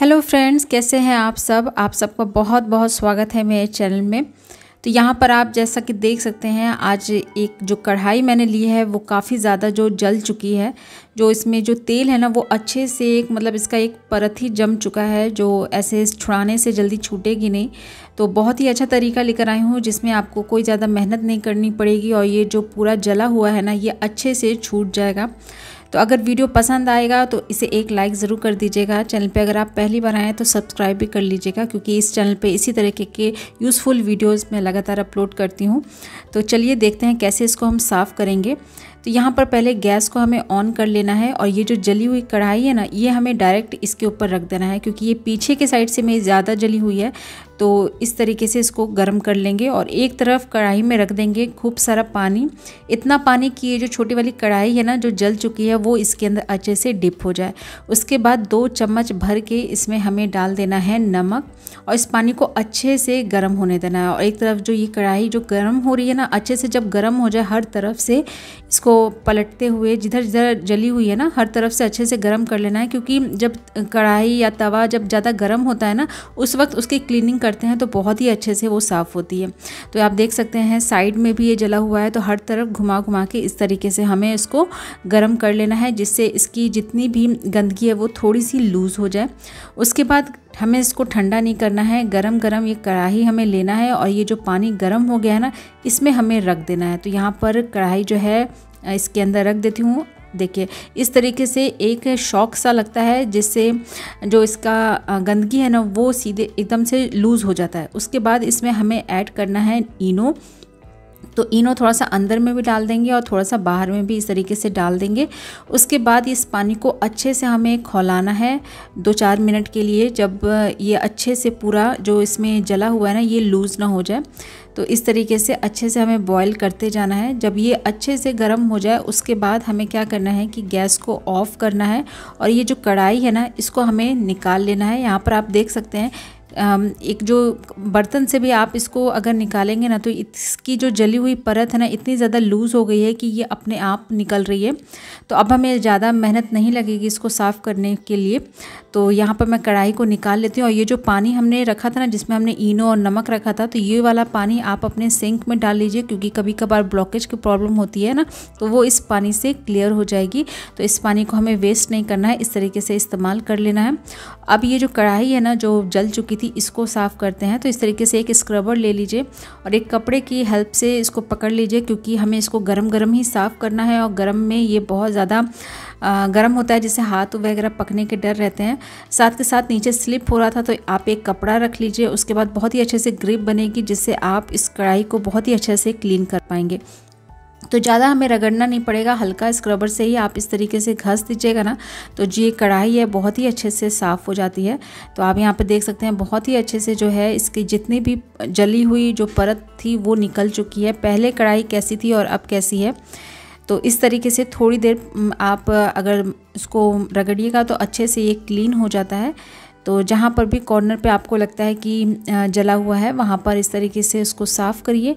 hello friends कैसे हैं आप सब आप सबका बहुत बहुत स्वागत है मेरे चैनल में तो यहाँ पर आप जैसा कि देख सकते हैं आज एक जो कढ़ाई मैंने ली है वो काफ़ी ज़्यादा जो जल चुकी है जो इसमें जो तेल है ना वो अच्छे से एक मतलब इसका एक परत ही जम चुका है जो ऐसे छुड़ाने से जल्दी छूटेगी नहीं तो बहुत ही अच्छा तरीका लेकर आई हूँ जिसमें आपको कोई ज़्यादा मेहनत नहीं करनी पड़ेगी और ये जो पूरा जला हुआ है ना ये अच्छे से छूट जाएगा तो अगर वीडियो पसंद आएगा तो इसे एक लाइक ज़रूर कर दीजिएगा चैनल पे अगर आप पहली बार आएँ तो सब्सक्राइब भी कर लीजिएगा क्योंकि इस चैनल पे इसी तरीके के यूज़फुल वीडियोज़ मैं लगातार अपलोड करती हूँ तो चलिए देखते हैं कैसे इसको हम साफ़ करेंगे तो यहाँ पर पहले गैस को हमें ऑन कर लेना है और ये जो जली हुई कढ़ाई है ना ये हमें डायरेक्ट इसके ऊपर रख देना है क्योंकि ये पीछे के साइड से मेरी ज़्यादा जली हुई है तो इस तरीके से इसको गर्म कर लेंगे और एक तरफ कढ़ाई में रख देंगे खूब सारा पानी इतना पानी कि ये जो छोटी वाली कढ़ाई है ना जो जल चुकी है वो इसके अंदर अच्छे से डिप हो जाए उसके बाद दो चम्मच भर के इसमें हमें डाल देना है नमक और इस पानी को अच्छे से गर्म होने देना है और एक तरफ जो ये कढ़ाई जो गर्म हो रही है ना अच्छे से जब गर्म हो जाए हर तरफ से इसको पलटते हुए जिधर जिधर जली हुई है ना हर तरफ से अच्छे से गर्म कर लेना है क्योंकि जब कढ़ाई या तवा जब ज़्यादा गर्म होता है ना उस वक्त उसकी क्लीनिंग करते हैं तो बहुत ही अच्छे से वो साफ़ होती है तो आप देख सकते हैं साइड में भी ये जला हुआ है तो हर तरफ घुमा घुमा के इस तरीके से हमें इसको गर्म कर लेना है जिससे इसकी जितनी भी गंदगी है वो थोड़ी सी लूज़ हो जाए उसके बाद हमें इसको ठंडा नहीं करना है गरम गरम ये कढ़ाई हमें लेना है और ये जो पानी गरम हो गया है ना इसमें हमें रख देना है तो यहाँ पर कढ़ाई जो है इसके अंदर रख देती हूँ देखिए इस तरीके से एक शौक सा लगता है जिससे जो इसका गंदगी है ना वो सीधे एकदम से लूज़ हो जाता है उसके बाद इसमें हमें ऐड करना है इनो तो इनो थोड़ा सा अंदर में भी डाल देंगे और थोड़ा सा बाहर में भी इस तरीके से डाल देंगे उसके बाद इस पानी को अच्छे से हमें खोलाना है दो चार मिनट के लिए जब ये अच्छे से पूरा जो इसमें जला हुआ है ना ये लूज़ ना हो जाए तो इस तरीके से अच्छे से हमें बॉईल करते जाना है जब ये अच्छे से गर्म हो जाए उसके बाद हमें क्या करना है कि गैस को ऑफ़ करना है और ये जो कढ़ाई है ना इसको हमें निकाल लेना है यहाँ पर आप देख सकते हैं एक जो बर्तन से भी आप इसको अगर निकालेंगे ना तो इसकी जो जली हुई परत है ना इतनी ज़्यादा लूज़ हो गई है कि ये अपने आप निकल रही है तो अब हमें ज़्यादा मेहनत नहीं लगेगी इसको साफ़ करने के लिए तो यहाँ पर मैं कढ़ाई को निकाल लेती हूँ और ये जो पानी हमने रखा था ना जिसमें हमने ईनो और नमक रखा था तो ये वाला पानी आप अपने सिंक में डाल लीजिए क्योंकि कभी कभार ब्लॉकेज की प्रॉब्लम होती है ना तो वो इस पानी से क्लियर हो जाएगी तो इस पानी को हमें वेस्ट नहीं करना है इस तरीके से इस्तेमाल कर लेना है अब ये जो कढ़ाई है ना जो जल चुकी थी थी इसको साफ़ करते हैं तो इस तरीके से एक स्क्रबर ले लीजिए और एक कपड़े की हेल्प से इसको पकड़ लीजिए क्योंकि हमें इसको गर्म गर्म ही साफ़ करना है और गर्म में ये बहुत ज़्यादा गर्म होता है जिससे हाथ वगैरह पकने के डर रहते हैं साथ के साथ नीचे स्लिप हो रहा था तो आप एक कपड़ा रख लीजिए उसके बाद बहुत ही अच्छे से ग्रिप बनेगी जिससे आप इस कढ़ाई को बहुत ही अच्छे से क्लीन कर पाएंगे तो ज़्यादा हमें रगड़ना नहीं पड़ेगा हल्का स्क्रबर से ही आप इस तरीके से घस दीजिएगा ना तो ये कढ़ाई है बहुत ही अच्छे से साफ़ हो जाती है तो आप यहाँ पर देख सकते हैं बहुत ही अच्छे से जो है इसकी जितनी भी जली हुई जो परत थी वो निकल चुकी है पहले कढ़ाई कैसी थी और अब कैसी है तो इस तरीके से थोड़ी देर आप अगर इसको रगड़िएगा तो अच्छे से ये क्लीन हो जाता है तो जहाँ पर भी कॉर्नर पे आपको लगता है कि जला हुआ है वहाँ पर इस तरीके से उसको साफ़ करिए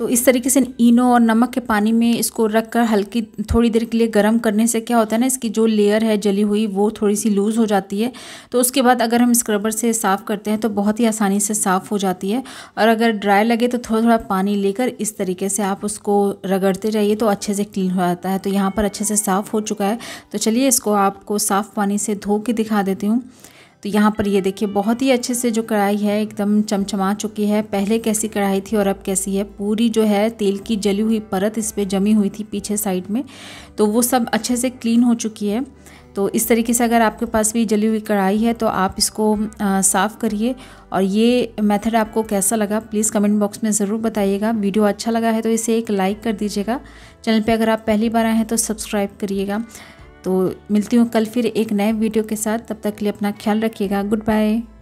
तो इस तरीके से इनो और नमक के पानी में इसको रख कर हल्की थोड़ी देर के लिए गर्म करने से क्या होता है ना इसकी जो लेयर है जली हुई वो थोड़ी सी लूज़ हो जाती है तो उसके बाद अगर हम स्क्रबर से साफ़ करते हैं तो बहुत ही आसानी से साफ़ हो जाती है और अगर ड्राई लगे तो थोड़ा थोड़ा पानी लेकर इस तरीके से आप उसको रगड़ते जाइए तो अच्छे से क्लीन हो जाता है तो यहाँ पर अच्छे से साफ़ हो चुका है तो चलिए इसको आपको साफ़ पानी से धो के दिखा देती हूँ तो यहाँ पर ये देखिए बहुत ही अच्छे से जो कढ़ाई है एकदम चमचमा चुकी है पहले कैसी कढ़ाई थी और अब कैसी है पूरी जो है तेल की जली हुई परत इस पर जमी हुई थी पीछे साइड में तो वो सब अच्छे से क्लीन हो चुकी है तो इस तरीके से अगर आपके पास भी जली हुई कढ़ाई है तो आप इसको साफ़ करिए और ये मेथड आपको कैसा लगा प्लीज़ कमेंट बॉक्स में ज़रूर बताइएगा वीडियो अच्छा लगा है तो इसे एक लाइक कर दीजिएगा चैनल पे अगर आप पहली बार आए हैं तो सब्सक्राइब करिएगा तो मिलती हूँ कल फिर एक नए वीडियो के साथ तब तक के लिए अपना ख्याल रखिएगा गुड बाय